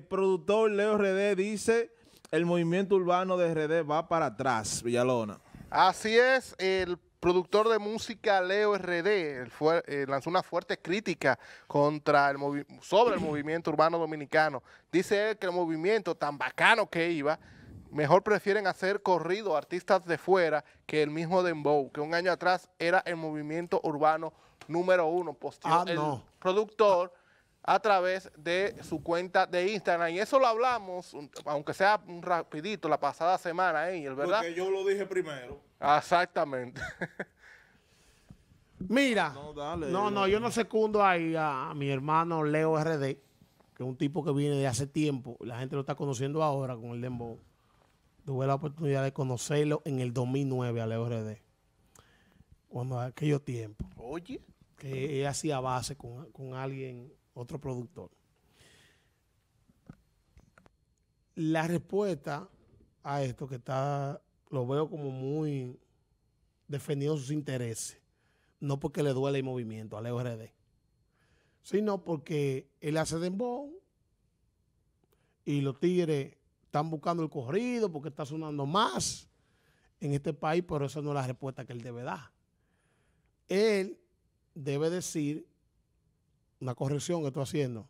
productor Leo RD dice, el movimiento urbano de RD va para atrás, Villalona. Así es, el productor de música Leo RD eh, lanzó una fuerte crítica contra el sobre el movimiento urbano dominicano. Dice él que el movimiento tan bacano que iba, mejor prefieren hacer corrido artistas de fuera que el mismo Dembow, que un año atrás era el movimiento urbano número uno. Ah, el productor... Ah a través de su cuenta de Instagram. Y eso lo hablamos, aunque sea rapidito, la pasada semana, Angel, ¿eh? ¿verdad? Porque yo lo dije primero. Ah, exactamente. Mira, no, no, yo no secundo ahí a, mi hermano Leo RD, que es un tipo que viene de hace tiempo, la gente lo está conociendo ahora con el Dembow. Tuve la oportunidad de conocerlo en el 2009 a Leo RD, cuando aquellos tiempo. Oye. Que hacía base con, con alguien otro productor. La respuesta a esto que está, lo veo como muy defendiendo sus intereses, no porque le duele el movimiento a Leo sino porque él hace dembow y los tigres están buscando el corrido porque está sonando más en este país, pero esa no es la respuesta que él debe dar. Él debe decir una corrección que estoy haciendo.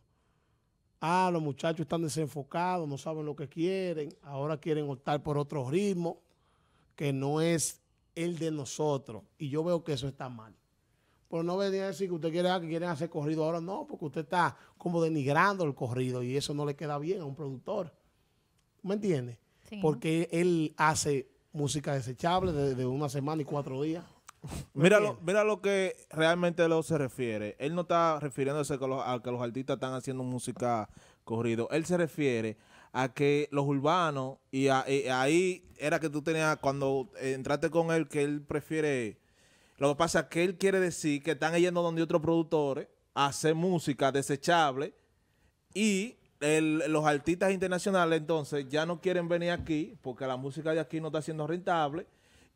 Ah, los muchachos están desenfocados, no saben lo que quieren, ahora quieren optar por otro ritmo que no es el de nosotros. Y yo veo que eso está mal. Pero no venía a decir que usted quiere que quieren hacer corrido ahora, no, porque usted está como denigrando el corrido y eso no le queda bien a un productor. ¿Me entiende? Porque él hace música desechable desde una semana y cuatro días. Mira lo, mira lo que realmente se refiere. Él no está refiriéndose a que, los, artistas están haciendo música corrido. Él se refiere a que los urbanos, y, eh, ahí era que tú tenías, cuando entraste con él, que él prefiere... Lo que pasa es que él quiere decir que están yendo donde otros productores a hacer música desechable y los artistas internacionales entonces ya no quieren venir aquí porque la música de aquí no está siendo rentable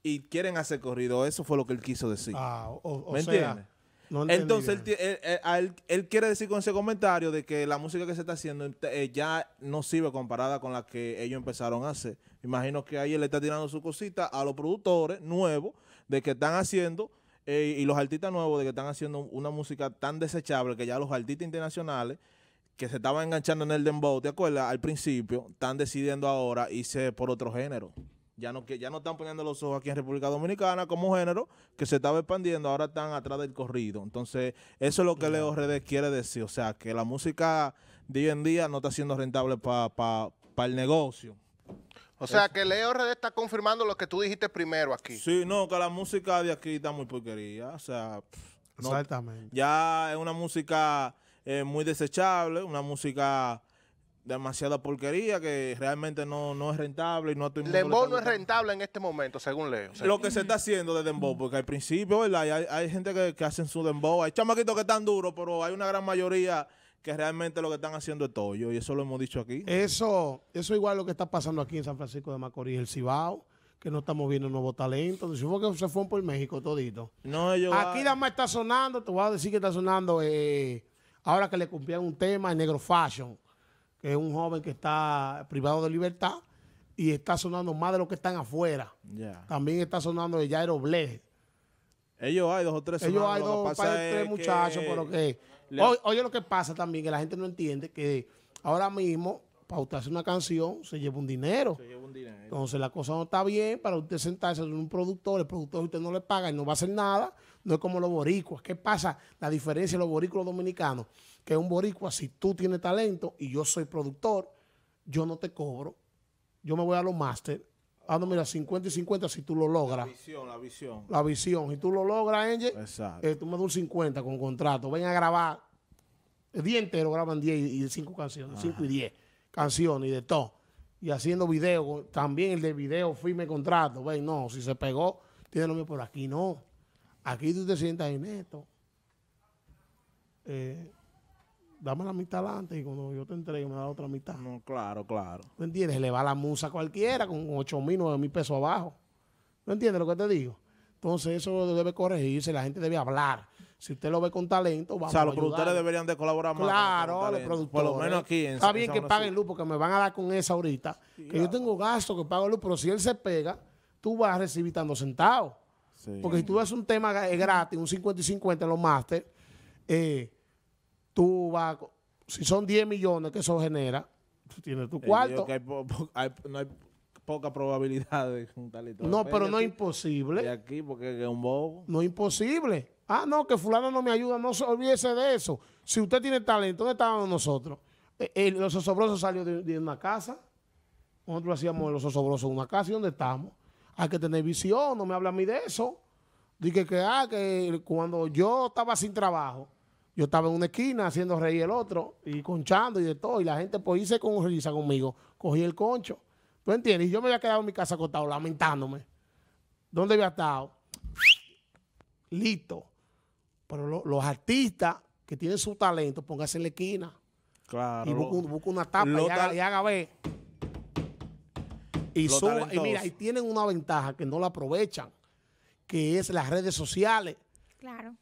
y quieren hacer corrido. Eso fue lo que él quiso decir. Ah, Entonces, eh, eh, él, él, quiere decir con ese comentario de que la música que se está haciendo eh, ya no sirve comparada con la que ellos empezaron a hacer. Imagino que ahí él le está tirando su cosita a los productores nuevos de que están haciendo y los artistas nuevos de que están haciendo una música tan desechable que ya los artistas internacionales que se estaban enganchando en el dembow, ¿te acuerdas? Al principio, están decidiendo ahora irse por otro género ya no, que ya no están poniendo los ojos aquí en República Dominicana como género que se estaba expandiendo, ahora están atrás del corrido. Entonces, eso es lo que Leo Redes quiere decir, o sea, que la música de hoy en día no está siendo rentable para para el negocio. O sea, que Leo Redes está confirmando lo que tú dijiste primero aquí. Sí, no, que la música de aquí está muy porquería, o sea... Exactamente. Ya es una música eh, muy desechable, una música demasiada porquería que realmente no, no es rentable y no estoy Dembow no es rentable en este momento, según Leo. Lo que se está haciendo de Dembow, porque al principio, ¿verdad? Hay, gente que, que hacen su Dembow, hay chamaquitos que están duros, pero hay una gran mayoría que realmente lo que están haciendo es toyo y eso lo hemos dicho aquí. Eso, eso igual lo que está pasando aquí en San Francisco de Macorís, el Cibao que no estamos viendo nuevos talentos. supongo que se fueron por México todito. No, Aquí nada más está sonando, te voy a decir que está sonando eh, ahora que le cumplían un tema en Negro Fashion que es un joven que está privado de libertad y está sonando más de lo que están afuera. También está sonando de Jairo Bles. Ellos hay dos o tres. Ellos hay dos o tres muchachos, que... oye, lo que pasa también, que la gente no entiende que ahora mismo usted para hacer una canción se lleva un dinero. Se lleva un dinero. Entonces la cosa no está bien para usted sentarse en un productor, el productor usted no le paga y no va a hacer nada no es como los boricuas. ¿Qué pasa? La diferencia de los boricuas dominicanos, que un boricua, si tú tienes talento y yo soy productor, yo no te cobro, yo me voy a los máster. Ah, mira, 50 y 50 si tú lo logras. La visión, la visión. La visión. Si tú lo logras, Angel, eh, tú me das un 50 con contrato. Ven a grabar el día entero, graban 10 y 5 canciones, 5 y 10 canciones y de todo. Y haciendo video, también el de video firme contrato. Ven, no, si se pegó, tiene lo mío por aquí, no. Aquí tú te sientas en esto. Eh, dame la mitad adelante y cuando yo te entregue me da otra mitad. No, claro, claro. ¿Me entiendes? Le va la musa a cualquiera con 8 mil, 9 mil pesos abajo. ¿No entiendes lo que te digo? Entonces eso debe corregirse, la gente debe hablar. Si usted lo ve con talento, vamos a O sea, los productores deberían de colaborar más. Claro, los productores. Por lo menos aquí en Está bien que paguen luz, porque me van a dar con esa ahorita. que yo tengo gasto que pago luz, pero si él se pega, tú vas a recibir tantos centavos. Porque si tú haces un tema gratis, un 50 y 50 en los máster, eh, tú vas, si son 10 millones que eso genera, tú tienes tu eh, cuarto. no hay poca probabilidad de un No, pero no es imposible. Y aquí porque es un bobo. No es imposible. Ah, no, que fulano no me ayuda, no se olvídese de eso. Si usted tiene talento, ¿dónde estábamos nosotros? Eh, los osobrosos salió de, una casa. Nosotros hacíamos los osobrosos en una casa. ¿Y dónde estamos? hay ah, que tener visión, no me habla a mí de eso. Dije que, ah, que cuando yo estaba sin trabajo, yo estaba en una esquina haciendo reír el otro y conchando y de todo, y la gente pues hice con risa conmigo, cogí el concho. ¿Tú entiendes? Y yo me había quedado en mi casa acostado lamentándome. ¿Dónde había estado? Listo. Pero los artistas que tienen su talento, pónganse en la esquina. Claro. Y busca, una tapa y haga, y haga ver. Y, mira, y tienen una ventaja que no la aprovechan, que es las redes sociales. Claro.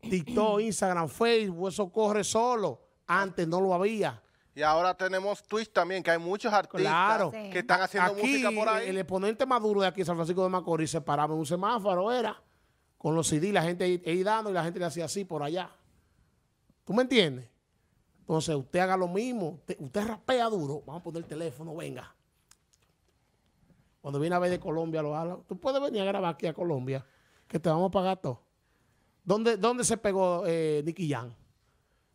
TikTok, Instagram, Facebook, eso corre solo. Antes no lo había. Y ahora tenemos Twitch también, que hay muchos artistas que están haciendo música por ahí. El exponente maduro de aquí, San Francisco de Macorís, se paraba en un semáforo, era con los CD, la gente ahí dando y la gente le hacía así por allá. ¿Tú me entiendes? Entonces, usted haga lo mismo. Usted, usted rapea duro. Vamos a poner el teléfono, venga. Cuando viene a ver de Colombia, lo habla. Tú puedes venir a grabar aquí a Colombia, que te vamos a pagar todo. ¿Dónde, dónde se pegó eh, Nicky Jan?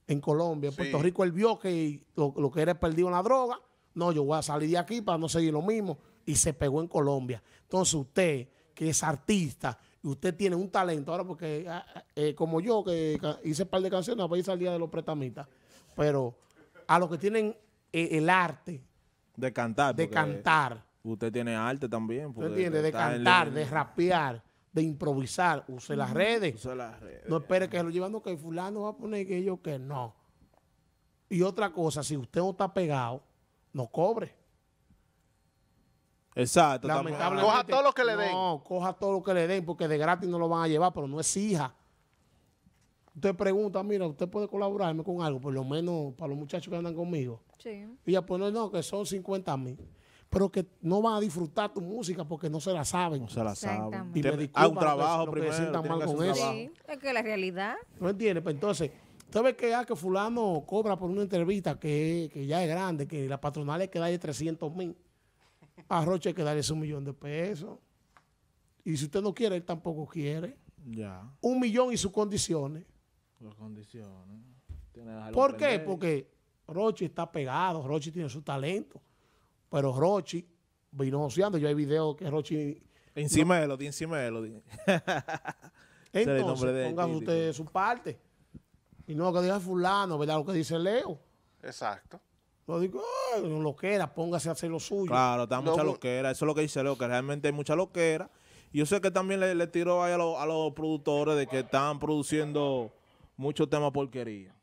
En Colombia, en Puerto Rico. Él vio que lo, que era perdido en la droga. No, yo voy a salir de aquí para no seguir lo mismo. Y se pegó en Colombia. Entonces, usted, que es artista, y usted tiene un talento. Ahora, porque ah, ah, eh, como yo, que hice un par de canciones, voy ir salía de los pretamitas. Pero a los que tienen eh, el arte de cantar. De cantar Usted tiene arte también. ¿Usted entiende? De cantar, de rapear, de improvisar. Use las redes. Use las redes. No espere que lo llevando que fulano va a poner que yo que no. Y otra cosa, si usted no está pegado, no cobre. Exacto. coja todo lo que le den. No, coja todo lo que le den, porque de gratis no lo van a llevar, pero no es hija Usted pregunta, mira, usted puede colaborarme con algo, por lo menos para los muchachos que andan conmigo. Sí. Y ya pues, no, no, que son 50 mil pero que no van a disfrutar tu música porque no se la saben. No se la saben. Y me disculpa. un trabajo que se sientan mal con eso. Sí, es que la realidad. ¿No entiendes? Pues entonces, usted ve que, ya ah, que fulano cobra por una entrevista que, ya es grande, que la patronal le que de 300 mil. A Roche hay que darle un millón de pesos. Y si usted no quiere, él tampoco quiere. Ya. Un millón y sus condiciones. Las condiciones. ¿Por qué? Porque Roche está pegado, Roche tiene su talento. Pero Rochi vino joseando. Yo hay videos que Rochi. Encima de encima de Elodie. Entonces, pongan ustedes su parte. Y no lo que diga Fulano, ¿verdad? Lo que dice Leo. Exacto. Lo digo, que loquera, póngase a hacer lo suyo. Claro, está mucha pues. loquera. Eso es lo que dice Leo, que realmente hay mucha loquera. Y yo sé que también le, tiró a, a los productores de que están produciendo muchos temas porquería.